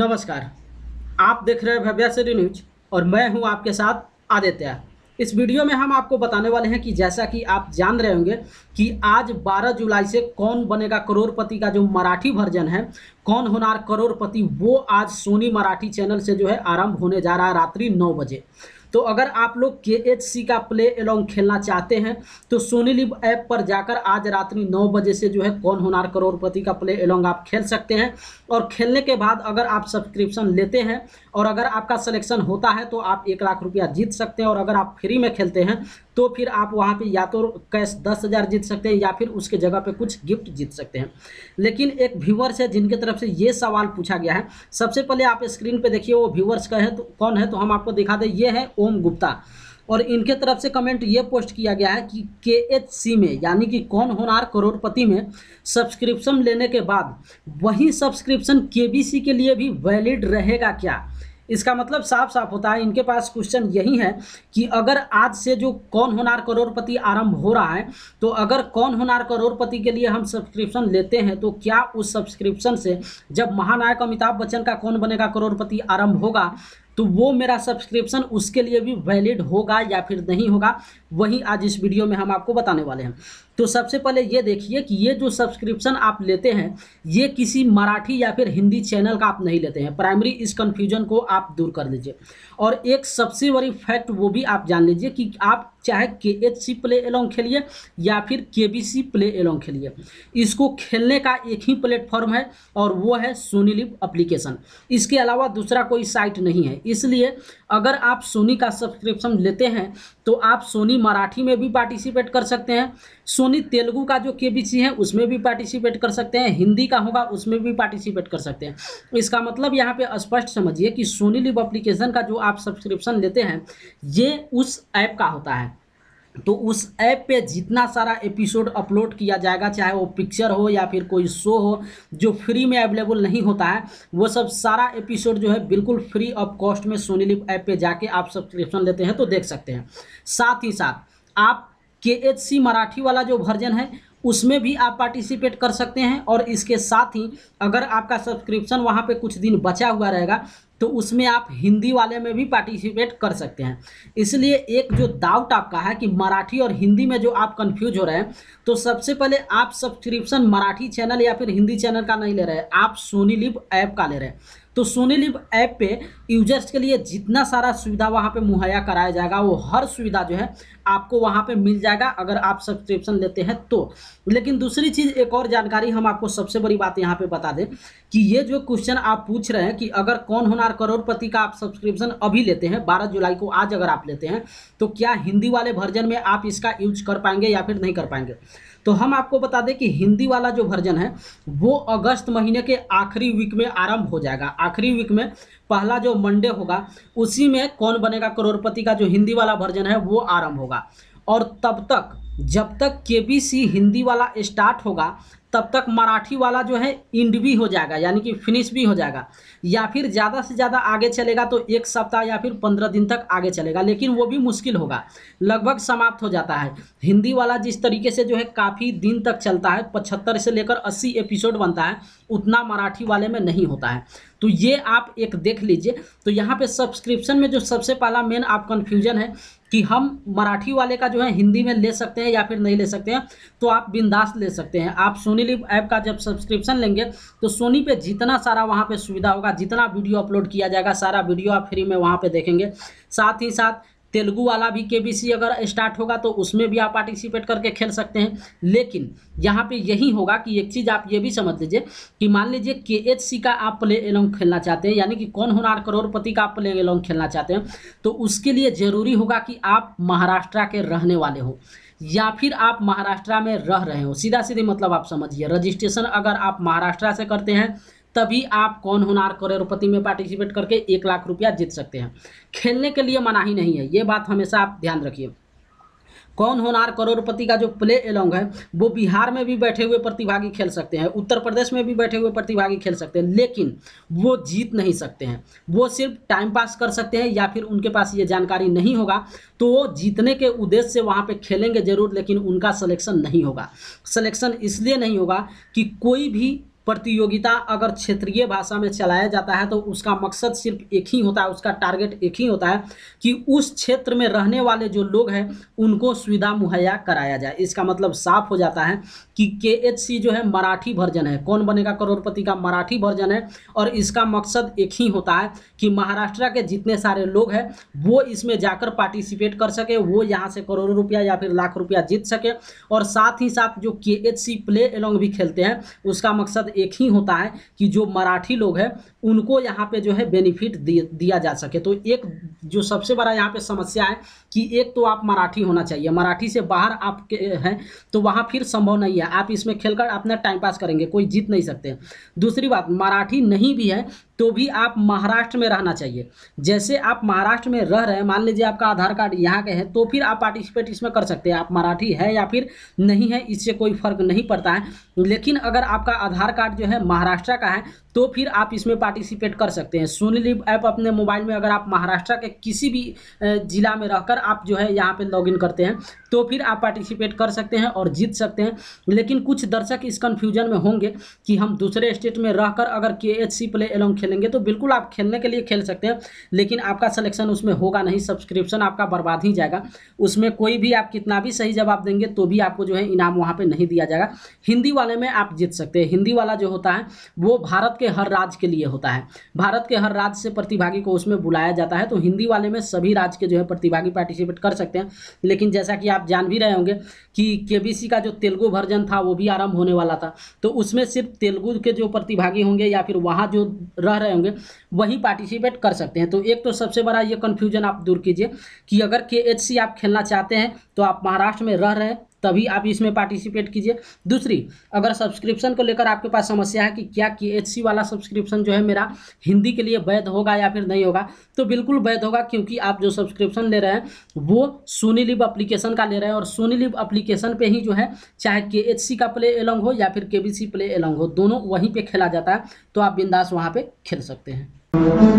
नमस्कार आप देख रहे हैं भव्या श्री न्यूज और मैं हूं आपके साथ आदित्य इस वीडियो में हम आपको बताने वाले हैं कि जैसा कि आप जान रहे होंगे कि आज 12 जुलाई से कौन बनेगा करोड़पति का जो मराठी वर्जन है कौन होनार करोड़पति वो आज सोनी मराठी चैनल से जो है आरंभ होने जा रहा है रात्रि नौ बजे तो अगर आप लोग के एच सी का प्ले एलोंग खेलना चाहते हैं तो सोनी लिव ऐप पर जाकर आज रात्रि नौ बजे से जो है कौन होनार करोड़पति का प्ले एलोंग आप खेल सकते हैं और खेलने के बाद अगर आप सब्सक्रिप्शन लेते हैं और अगर आपका सलेक्शन होता है तो आप एक लाख रुपया जीत सकते हैं और अगर आप फ्री में खेलते हैं तो फिर आप वहाँ पर या तो कैश दस हज़ार जीत सकते हैं या फिर उसके जगह पर कुछ गिफ्ट जीत सकते हैं लेकिन एक व्यूवर्स है जिनके तरफ से ये सवाल पूछा गया है सबसे पहले आप स्क्रीन पर देखिए वो व्यूवर्स का है तो कौन है तो हम आपको दिखा दें ये है ओम गुप्ता और इनके तरफ से कमेंट ये पोस्ट किया गया है कि के एच सी में यानी कि कौन होनार करोड़पति में सब्सक्रिप्शन लेने के बाद वही सब्सक्रिप्शन के बी सी के लिए भी वैलिड रहेगा क्या इसका मतलब साफ साफ होता है इनके पास क्वेश्चन यही है कि अगर आज से जो कौन होनार करोड़पति आरंभ हो रहा है तो अगर कौन होनार करोड़पति के लिए हम सब्सक्रिप्शन लेते हैं तो क्या उस सब्सक्रिप्शन से जब महानायक अमिताभ बच्चन का कौन बनेगा करोड़पति आरंभ होगा तो वो मेरा सब्सक्रिप्शन उसके लिए भी वैलिड होगा या फिर नहीं होगा वही आज इस वीडियो में हम आपको बताने वाले हैं तो सबसे पहले ये देखिए कि ये जो सब्सक्रिप्शन आप लेते हैं ये किसी मराठी या फिर हिंदी चैनल का आप नहीं लेते हैं प्राइमरी इस कन्फ्यूजन को आप दूर कर लीजिए और एक सबसे बड़ी फैक्ट वो भी आप जान लीजिए कि आप चाहे के एच सी प्ले एलोंग खेलिए या फिर के बी सी प्ले एलोंग खेलिए इसको खेलने का एक ही प्लेटफॉर्म है और वो है सोनी लिप अप्लीकेशन इसके अलावा दूसरा कोई साइट नहीं है इसलिए अगर आप सोनी का सब्सक्रिप्शन लेते हैं तो आप सोनी मराठी में भी पार्टिसिपेट कर सकते हैं सोनी तेलुगु का जो के है उसमें भी पार्टिसिपेट कर सकते हैं हिंदी का होगा उसमें भी पार्टिसिपेट कर सकते हैं इसका मतलब यहाँ पे स्पष्ट समझिए कि सोनी लिव एप्लीकेशन का जो आप सब्सक्रिप्शन लेते हैं ये उस ऐप का होता है तो उस ऐप पे जितना सारा एपिसोड अपलोड किया जाएगा चाहे वो पिक्चर हो या फिर कोई शो हो जो फ्री में अवेलेबल नहीं होता है वो सब सारा एपिसोड जो है बिल्कुल फ्री ऑफ कॉस्ट में सोनी लिप ऐप पे जाके आप सब्सक्रिप्शन लेते हैं तो देख सकते हैं साथ ही साथ आप के एच सी मराठी वाला जो वर्जन है उसमें भी आप पार्टिसिपेट कर सकते हैं और इसके साथ ही अगर आपका सब्सक्रिप्शन वहाँ पे कुछ दिन बचा हुआ रहेगा तो उसमें आप हिंदी वाले में भी पार्टिसिपेट कर सकते हैं इसलिए एक जो डाउट आपका है कि मराठी और हिंदी में जो आप कंफ्यूज हो रहे हैं तो सबसे पहले आप सब्सक्रिप्शन मराठी चैनल या फिर हिंदी चैनल का नहीं ले रहे हैं आप सोनी लिप ऐप का ले रहे हैं तो सोनी लिप ऐप पे यूजर्स के लिए जितना सारा सुविधा वहाँ पे मुहैया कराया जाएगा वो हर सुविधा जो है आपको वहाँ पे मिल जाएगा अगर आप सब्सक्रिप्शन लेते हैं तो लेकिन दूसरी चीज़ एक और जानकारी हम आपको सबसे बड़ी बात यहाँ पे बता दें कि ये जो क्वेश्चन आप पूछ रहे हैं कि अगर कौन होनार करोड़पति का आप सब्सक्रिप्शन अभी लेते हैं बारह जुलाई को आज अगर आप लेते हैं तो क्या हिंदी वाले वर्जन में आप इसका यूज कर पाएंगे या फिर नहीं कर पाएंगे तो हम आपको बता दें कि हिंदी वाला जो वर्जन है वो अगस्त महीने के आखिरी वीक में आरंभ हो जाएगा आखिरी वीक में पहला जो मंडे होगा उसी में कौन बनेगा करोड़पति का जो हिंदी वाला वर्जन है वो आरंभ होगा और तब तक जब तक के हिंदी वाला स्टार्ट होगा तब तक मराठी वाला जो है इंड भी हो जाएगा यानी कि फिनिश भी हो जाएगा या फिर ज़्यादा से ज़्यादा आगे चलेगा तो एक सप्ताह या फिर पंद्रह दिन तक आगे चलेगा लेकिन वो भी मुश्किल होगा लगभग समाप्त हो जाता है हिंदी वाला जिस तरीके से जो है काफ़ी दिन तक चलता है पचहत्तर से लेकर अस्सी एपिसोड बनता है उतना मराठी वाले में नहीं होता है तो ये आप एक देख लीजिए तो यहाँ पे सब्सक्रिप्शन में जो सबसे पहला मेन आप कन्फ्यूजन है कि हम मराठी वाले का जो है हिंदी में ले सकते हैं या फिर नहीं ले सकते हैं तो आप बिंदास ले सकते हैं आप सोनी लिव ऐप का जब सब्सक्रिप्शन लेंगे तो सोनी पे जितना सारा वहाँ पे सुविधा होगा जितना वीडियो अपलोड किया जाएगा सारा वीडियो आप फ्री में वहाँ पे देखेंगे साथ ही साथ तेलुगु वाला भी केबीसी अगर स्टार्ट होगा तो उसमें भी आप पार्टिसिपेट करके खेल सकते हैं लेकिन यहाँ पे यही होगा कि एक चीज़ आप ये भी समझ लीजिए कि मान लीजिए के का आप प्ले एलोंग खेलना चाहते हैं यानी कि कौन होनार करोड़पति का आप प्ले एलोंग खेलना चाहते हैं तो उसके लिए ज़रूरी होगा कि आप महाराष्ट्र के रहने वाले हो या फिर आप महाराष्ट्र में रह रहे हो सीधा सीधे मतलब आप समझिए रजिस्ट्रेशन अगर आप महाराष्ट्र से करते हैं तभी आप कौन होनार करोड़पति में पार्टिसिपेट करके एक लाख रुपया जीत सकते हैं खेलने के लिए मनाही नहीं है ये बात हमेशा आप ध्यान रखिए कौन होनार करोड़पति का जो प्ले एलोंग है वो बिहार में भी बैठे हुए प्रतिभागी खेल सकते हैं उत्तर प्रदेश में भी बैठे हुए प्रतिभागी खेल सकते हैं लेकिन वो जीत नहीं सकते हैं वो सिर्फ टाइम पास कर सकते हैं या फिर उनके पास ये जानकारी नहीं होगा तो वो जीतने के उद्देश्य से वहाँ पर खेलेंगे जरूर लेकिन उनका सलेक्शन नहीं होगा सलेक्शन इसलिए नहीं होगा कि कोई भी प्रतियोगिता अगर क्षेत्रीय भाषा में चलाया जाता है तो उसका मकसद सिर्फ एक ही होता है उसका टारगेट एक ही होता है कि उस क्षेत्र में रहने वाले जो लोग हैं उनको सुविधा मुहैया कराया जाए इसका मतलब साफ हो जाता है कि के एच सी जो है मराठी वर्जन है कौन बनेगा करोड़पति का मराठी वर्जन है और इसका मकसद एक ही होता है कि महाराष्ट्र के जितने सारे लोग हैं वो इसमें जाकर पार्टिसिपेट कर सके वो यहाँ से करोड़ों रुपया या फिर लाख रुपया जीत सके और साथ ही साथ जो के एच सी प्ले एलोंग भी खेलते हैं उसका मकसद एक ही होता है कि जो मराठी लोग हैं उनको यहाँ पे जो है बेनिफिट दिया जा सके तो एक जो सबसे बड़ा यहाँ पे समस्या है कि एक तो आप मराठी होना चाहिए मराठी से बाहर आप हैं तो वहाँ फिर संभव नहीं है आप इसमें खेलकर अपना टाइम पास करेंगे कोई जीत नहीं सकते दूसरी बात मराठी नहीं भी है तो भी आप महाराष्ट्र में रहना चाहिए जैसे आप महाराष्ट्र में रह रहे हैं मान लीजिए आपका आधार कार्ड यहाँ के हैं तो फिर आप पार्टिसिपेट इसमें कर सकते हैं आप मराठी है या फिर नहीं है इससे कोई फर्क नहीं पड़ता है लेकिन अगर आपका आधार कार्ड जो है महाराष्ट्र का है तो फिर आप इसमें पार्टिसिपेट कर सकते हैं सोनी लिव ऐप अपने मोबाइल में अगर आप महाराष्ट्र के किसी भी ज़िला में रहकर आप जो है यहाँ पे लॉगिन करते हैं तो फिर आप पार्टिसिपेट कर सकते हैं और जीत सकते हैं लेकिन कुछ दर्शक इस कन्फ्यूजन में होंगे कि हम दूसरे स्टेट में रहकर अगर के एच सी प्ले एलोंग खेलेंगे तो बिल्कुल आप खेलने के लिए खेल सकते हैं लेकिन आपका सलेक्शन उसमें होगा नहीं सब्सक्रिप्शन आपका बर्बाद ही जाएगा उसमें कोई भी आप कितना भी सही जवाब देंगे तो भी आपको जो है इनाम वहाँ पर नहीं दिया जाएगा हिंदी वाले में आप जीत सकते हैं हिंदी वाला जो होता है वो भारत के हर राज्य के लिए होता है होता है भारत के हर राज्य से प्रतिभागी को उसमें बुलाया जाता है तो हिंदी वाले में सभी राज्य के जो है प्रतिभागी पार्टिसिपेट कर सकते हैं लेकिन जैसा कि आप जान भी रहे होंगे कि के का जो तेलुगु वर्जन था वो भी आरम्भ होने वाला था तो उसमें सिर्फ तेलुगु के जो प्रतिभागी होंगे या फिर वहाँ जो रह रहे होंगे वही पार्टिसिपेट कर सकते हैं तो एक तो सबसे बड़ा ये कन्फ्यूजन आप दूर कीजिए कि अगर के आप खेलना चाहते हैं तो आप महाराष्ट्र में रह रहे तभी आप इसमें पार्टिसिपेट कीजिए दूसरी अगर सब्सक्रिप्शन को लेकर आपके पास समस्या है कि क्या के वाला सब्सक्रिप्शन जो है मेरा हिंदी के लिए वैध होगा या फिर नहीं होगा तो बिल्कुल वैध होगा क्योंकि आप जो सब्सक्रिप्शन ले रहे हैं वो सोनी लिव अप्लीकेशन का ले रहे हैं और सोनी लिव अप्लीकेशन पर ही जो है चाहे के का प्ले एलॉन्ग हो या फिर के प्ले एलॉन्ग हो दोनों वहीं पर खेला जाता है तो आप बिंदास वहाँ पर खेल सकते हैं